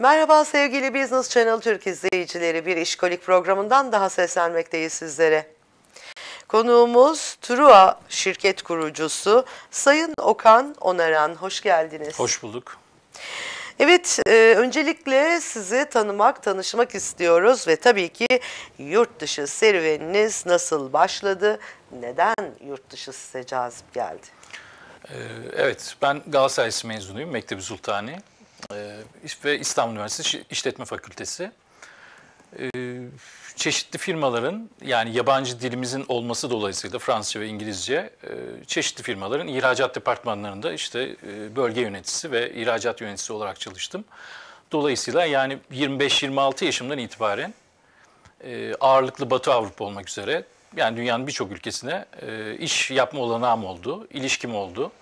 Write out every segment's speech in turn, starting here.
Merhaba sevgili Business Channel Türk izleyicileri. Bir işkolik programından daha seslenmekteyiz sizlere. Konuğumuz Trua şirket kurucusu Sayın Okan Onaran. Hoş geldiniz. Hoş bulduk. Evet, e, öncelikle sizi tanımak, tanışmak istiyoruz ve tabii ki yurt dışı serüveniniz nasıl başladı, neden yurt dışı size cazip geldi? Ee, evet, ben Galatasaray mezunuyum, Mektebi Sultani ve ee, İstanbul Üniversitesi İşletme Fakültesi. Ee, çeşitli firmaların yani yabancı dilimizin olması dolayısıyla Fransızca ve İngilizce e, çeşitli firmaların ihracat departmanlarında işte e, bölge yöneticisi ve ihracat yöneticisi olarak çalıştım. Dolayısıyla yani 25-26 yaşımdan itibaren e, ağırlıklı Batı Avrupa olmak üzere yani dünyanın birçok ülkesine iş yapma olanağım oldu, ilişkim oldu.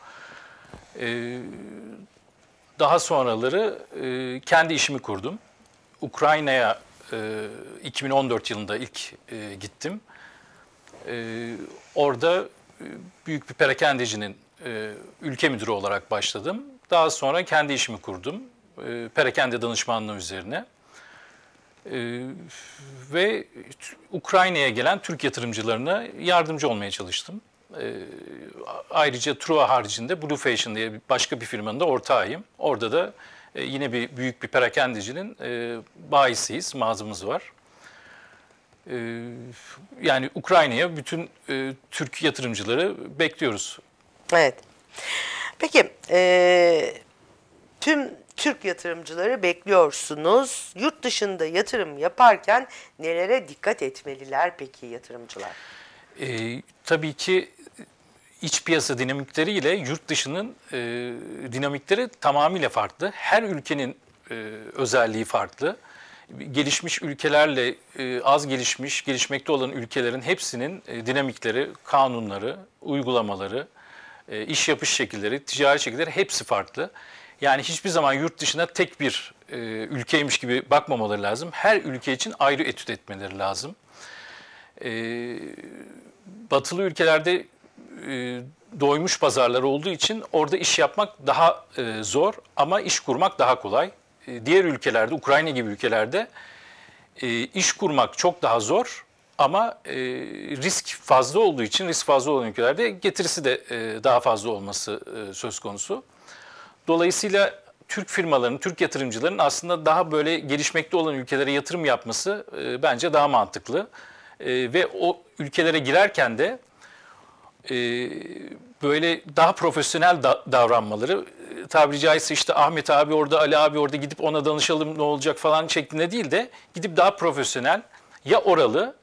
Daha sonraları e, kendi işimi kurdum. Ukrayna'ya e, 2014 yılında ilk e, gittim. E, orada e, büyük bir perakendecinin e, ülke müdürü olarak başladım. Daha sonra kendi işimi kurdum. E, perakende danışmanlığı üzerine. E, ve Ukrayna'ya gelen Türk yatırımcılarına yardımcı olmaya çalıştım. E, ayrıca Truva haricinde Blue Fashion diye başka bir firmanın da ortağıyım. Orada da e, yine bir büyük bir perakendicinin e, bayisiyiz, mağazamız var. E, yani Ukrayna'ya bütün e, Türk yatırımcıları bekliyoruz. Evet. Peki, e, tüm Türk yatırımcıları bekliyorsunuz. Yurt dışında yatırım yaparken nelere dikkat etmeliler peki yatırımcılar? E, tabii ki iç piyasa dinamikleriyle yurt dışının e, dinamikleri tamamıyla farklı. Her ülkenin e, özelliği farklı. Gelişmiş ülkelerle e, az gelişmiş, gelişmekte olan ülkelerin hepsinin e, dinamikleri, kanunları, uygulamaları, e, iş yapış şekilleri, ticari şekilleri hepsi farklı. Yani hiçbir zaman yurt dışına tek bir e, ülkeymiş gibi bakmamaları lazım. Her ülke için ayrı etüt etmeleri lazım. E, batılı ülkelerde e, doymuş pazarlar olduğu için orada iş yapmak daha e, zor ama iş kurmak daha kolay. E, diğer ülkelerde, Ukrayna gibi ülkelerde iş kurmak çok daha zor ama risk fazla olduğu için risk fazla olan ülkelerde getirisi de daha fazla olması söz konusu. Dolayısıyla Türk firmalarının, Türk yatırımcıların aslında daha böyle gelişmekte olan ülkelere yatırım yapması bence daha mantıklı. ve o ülkelere girerken de e, böyle daha profesyonel da, davranmaları e, tabiri caizse işte Ahmet abi orada Ali abi orada gidip ona danışalım ne olacak falan şeklinde değil de gidip daha profesyonel ya oralı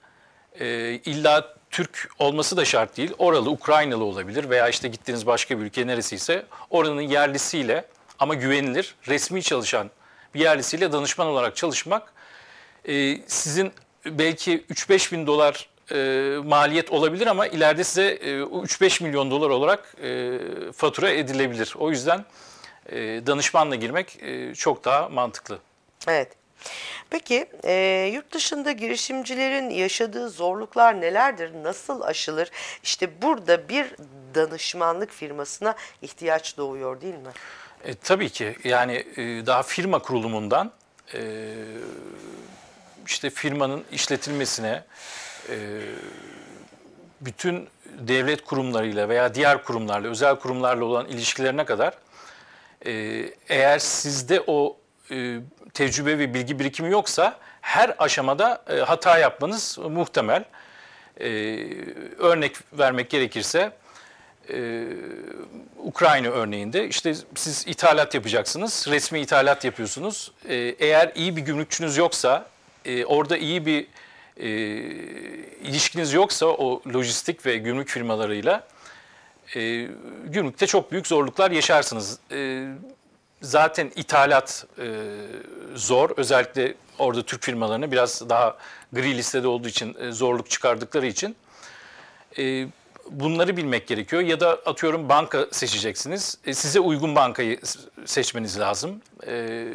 e, illa Türk olması da şart değil oralı Ukraynalı olabilir veya işte gittiğiniz başka bir ülke neresiyse oranın yerlisiyle ama güvenilir resmi çalışan bir yerlisiyle danışman olarak çalışmak e, sizin belki 3-5 bin dolar e, maliyet olabilir ama ileride size e, 3-5 milyon dolar olarak e, fatura edilebilir. O yüzden e, danışmanla girmek e, çok daha mantıklı. Evet. Peki e, yurt dışında girişimcilerin yaşadığı zorluklar nelerdir? Nasıl aşılır? İşte burada bir danışmanlık firmasına ihtiyaç doğuyor değil mi? E, tabii ki yani e, daha firma kurulumundan e, işte firmanın işletilmesine, ee, bütün devlet kurumlarıyla veya diğer kurumlarla, özel kurumlarla olan ilişkilerine kadar e, eğer sizde o e, tecrübe ve bilgi birikimi yoksa her aşamada e, hata yapmanız muhtemel. Örnek vermek gerekirse Ukrayna örneğinde işte siz ithalat yapacaksınız, resmi ithalat yapıyorsunuz. eğer iyi bir gümrükçünüz yoksa, orada iyi bir e, ilişkiniz yoksa o lojistik ve gümrük firmalarıyla e, gümrükte çok büyük zorluklar yaşarsınız. E, zaten ithalat e, zor. Özellikle orada Türk firmalarını biraz daha gri listede olduğu için e, zorluk çıkardıkları için e, bunları bilmek gerekiyor. Ya da atıyorum banka seçeceksiniz. E, size uygun bankayı seçmeniz lazım. E,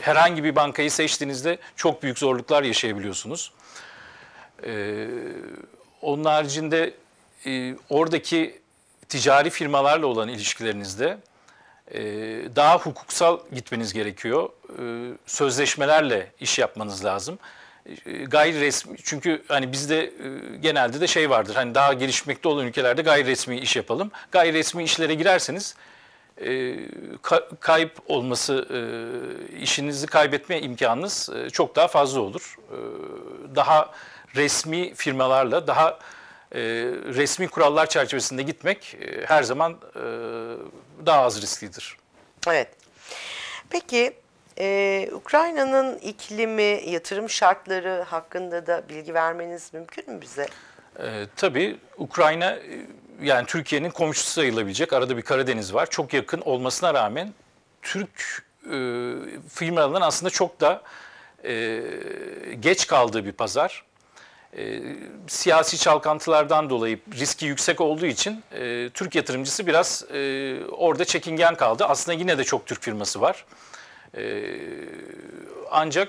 herhangi bir bankayı seçtiğinizde çok büyük zorluklar yaşayabiliyorsunuz. Ee, onun haricinde e, oradaki ticari firmalarla olan ilişkilerinizde e, daha hukuksal gitmeniz gerekiyor. E, sözleşmelerle iş yapmanız lazım. E, gayri resmi çünkü hani bizde e, genelde de şey vardır. Hani daha gelişmekte olan ülkelerde gayri resmi iş yapalım. Gayri resmi işlere girerseniz e, ka kayıp olması e, işinizi kaybetme imkanınız e, çok daha fazla olur. E, daha resmi firmalarla daha e, resmi kurallar çerçevesinde gitmek e, her zaman e, daha az risklidir. Evet. Peki ee, Ukrayna'nın iklimi, yatırım şartları hakkında da bilgi vermeniz mümkün mü bize? Ee, tabii Ukrayna e, yani Türkiye'nin komşusu sayılabilecek arada bir Karadeniz var. Çok yakın olmasına rağmen Türk e, firmalarının aslında çok da e, geç kaldığı bir pazar e, siyasi çalkantılardan dolayı riski yüksek olduğu için e, Türk yatırımcısı biraz e, orada çekingen kaldı. Aslında yine de çok Türk firması var. E, ancak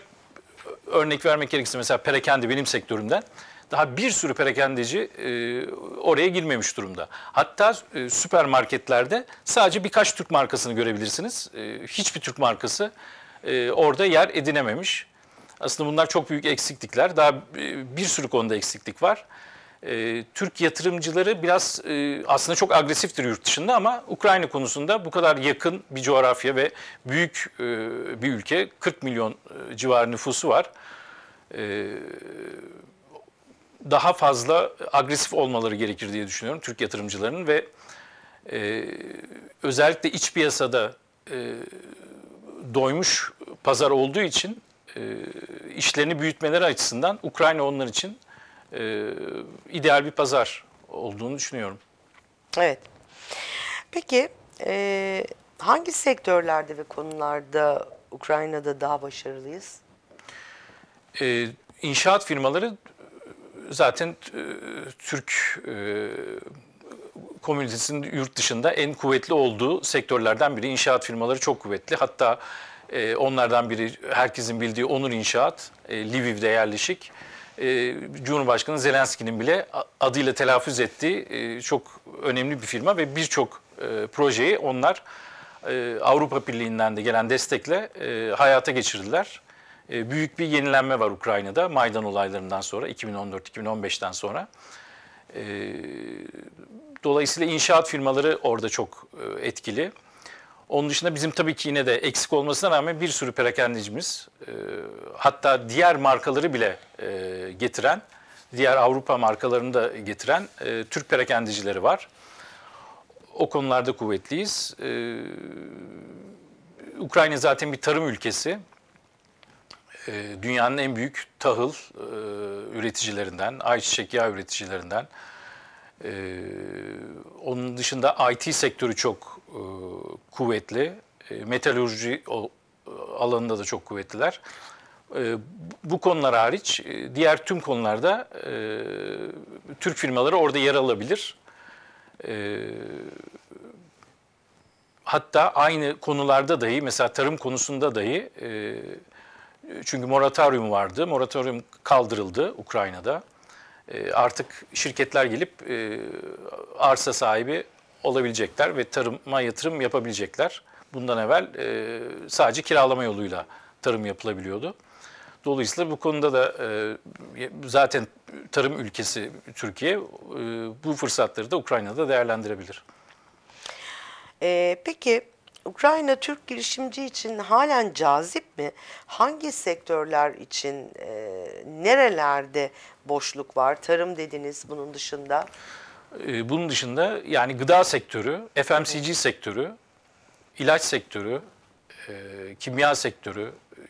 örnek vermek gerekirse mesela perakende benim sektörümden daha bir sürü perakendeci e, oraya girmemiş durumda. Hatta e, süpermarketlerde sadece birkaç Türk markasını görebilirsiniz. E, hiçbir Türk markası e, orada yer edinememiş. Aslında bunlar çok büyük eksiklikler. Daha e, bir sürü konuda eksiklik var. E, Türk yatırımcıları biraz e, aslında çok agresiftir yurt dışında ama Ukrayna konusunda bu kadar yakın bir coğrafya ve büyük bir ülke 40 milyon e, civarı nüfusu var. daha fazla agresif olmaları gerekir diye düşünüyorum Türk yatırımcılarının ve özellikle iç piyasada doymuş pazar olduğu için e, işlerini büyütmeleri açısından Ukrayna onlar için e, ideal bir pazar olduğunu düşünüyorum. Evet. Peki e, hangi sektörlerde ve konularda Ukrayna'da daha başarılıyız? E, inşaat firmaları zaten e, Türk e, komünitesinin yurt dışında en kuvvetli olduğu sektörlerden biri. İnşaat firmaları çok kuvvetli. Hatta e, onlardan biri herkesin bildiği Onur İnşaat, e, Lviv'de yerleşik. E, Cumhurbaşkanı Zelenski'nin bile adıyla telaffuz ettiği e, çok önemli bir firma ve birçok e, projeyi onlar e, Avrupa Birliği'nden de gelen destekle e, hayata geçirdiler. E, büyük bir yenilenme var Ukrayna'da Maydan olaylarından sonra 2014-2015'ten sonra. E, dolayısıyla inşaat firmaları orada çok e, etkili. Onun dışında bizim tabii ki yine de eksik olmasına rağmen bir sürü perakendecimiz, e, hatta diğer markaları bile e, getiren, diğer Avrupa markalarını da getiren e, Türk perakendecileri var. O konularda kuvvetliyiz. E, Ukrayna zaten bir tarım ülkesi. dünyanın en büyük tahıl üreticilerinden, ayçiçek yağı üreticilerinden. onun dışında IT sektörü çok e, kuvvetli. E, metalurji e, alanında da çok kuvvetliler. Bu konular hariç diğer tüm konularda Türk firmaları orada yer alabilir. Hatta aynı konularda dahi mesela tarım konusunda dahi çünkü moratorium vardı. moratorium kaldırıldı Ukrayna'da. Artık şirketler gelip arsa sahibi olabilecekler ve tarıma yatırım yapabilecekler. Bundan evvel e, sadece kiralama yoluyla tarım yapılabiliyordu. Dolayısıyla bu konuda da e, zaten tarım ülkesi Türkiye e, bu fırsatları da Ukrayna'da değerlendirebilir. peki Ukrayna Türk girişimci için halen cazip mi? Hangi sektörler için e, nerelerde boşluk var? Tarım dediniz bunun dışında. Ee, bunun dışında yani gıda sektörü, FMCG sektörü, ilaç sektörü, e, kimya sektörü, e,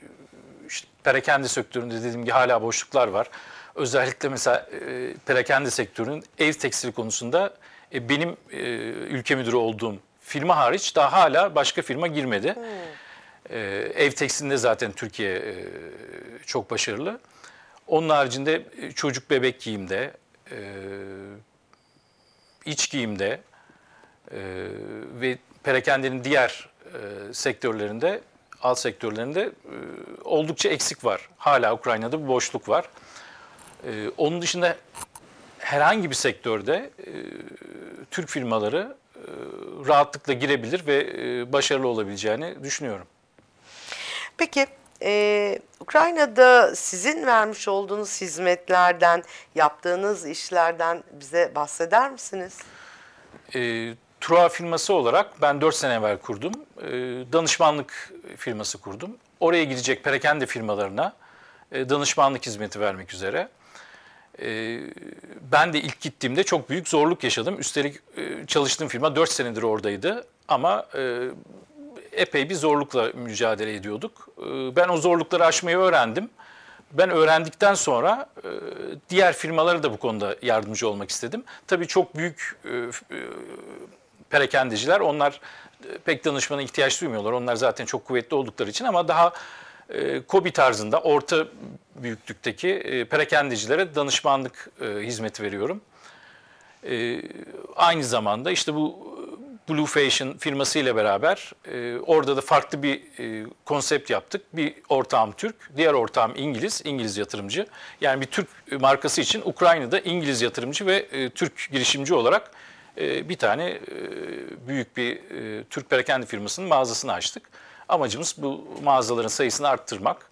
işte perakende sektöründe dediğim gibi hala boşluklar var. Özellikle mesela e, perakende sektörünün ev tekstili konusunda benim ülke müdürü olduğum firma hariç daha hala başka firma girmedi. Hmm. E, ev tekstilinde zaten Türkiye çok başarılı. Onun haricinde çocuk bebek giyimde, iç giyimde e, ve perakendinin diğer e, sektörlerinde, alt sektörlerinde e, oldukça eksik var. Hala Ukrayna'da bir boşluk var. E, onun dışında herhangi bir sektörde e, Türk firmaları e, rahatlıkla girebilir ve e, başarılı olabileceğini düşünüyorum. Peki ee, Ukrayna'da sizin vermiş olduğunuz hizmetlerden, yaptığınız işlerden bize bahseder misiniz? E, Truva firması olarak ben 4 sene evvel kurdum. E, danışmanlık firması kurdum. Oraya gidecek perakende firmalarına e, danışmanlık hizmeti vermek üzere. E, ben de ilk gittiğimde çok büyük zorluk yaşadım. Üstelik e, çalıştığım firma 4 senedir oradaydı. Ama e, epey bir zorlukla mücadele ediyorduk. Ee, ben o zorlukları aşmayı öğrendim. Ben öğrendikten sonra e, diğer firmalara da bu konuda yardımcı olmak istedim. Tabii çok büyük e, e perakendeciler onlar e, pek danışmana ihtiyaç duymuyorlar. Onlar zaten çok kuvvetli oldukları için ama daha kobi tarzında orta büyüklükteki e, perakendecilere danışmanlık e, hizmeti veriyorum. aynı zamanda işte bu Blue Fashion firması ile beraber e, orada da farklı bir e, konsept yaptık. Bir ortağım Türk, diğer ortağım İngiliz, İngiliz yatırımcı. Yani bir Türk markası için Ukrayna'da İngiliz yatırımcı ve e, Türk girişimci olarak e, bir tane e, büyük bir e, Türk perakende firmasının mağazasını açtık. Amacımız bu mağazaların sayısını arttırmak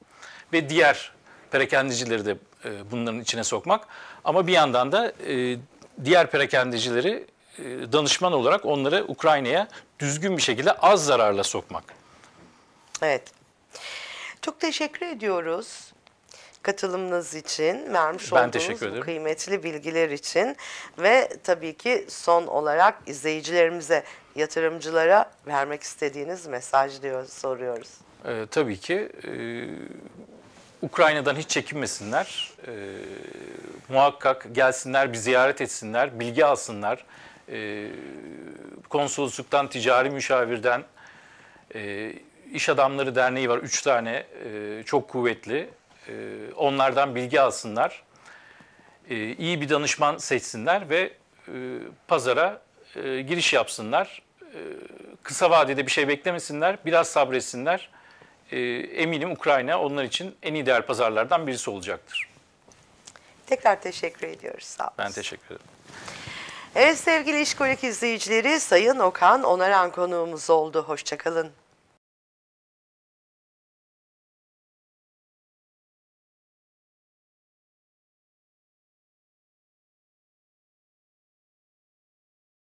ve diğer perakendecileri de e, bunların içine sokmak. Ama bir yandan da e, diğer perakendecileri e, danışman olarak onları Ukrayna'ya düzgün bir şekilde az zararla sokmak. Evet. Çok teşekkür ediyoruz katılımınız için, vermiş ben olduğunuz kıymetli bilgiler için ve tabii ki son olarak izleyicilerimize, yatırımcılara vermek istediğiniz mesaj diyor soruyoruz. Ee, tabii ki e, Ukrayna'dan hiç çekinmesinler, e, muhakkak gelsinler, bir ziyaret etsinler, bilgi alsınlar. E, konsolosluktan, ticari müşavirden, e, iş adamları derneği var. Üç tane e, çok kuvvetli. onlardan bilgi alsınlar. iyi bir danışman seçsinler ve pazara giriş yapsınlar. kısa vadede bir şey beklemesinler. Biraz sabretsinler. eminim Ukrayna onlar için en ideal pazarlardan birisi olacaktır. Tekrar teşekkür ediyoruz. Sağ olun. Ben teşekkür ederim. Evet sevgili İşkolik izleyicileri Sayın Okan Onaran konuğumuz oldu. Hoşçakalın.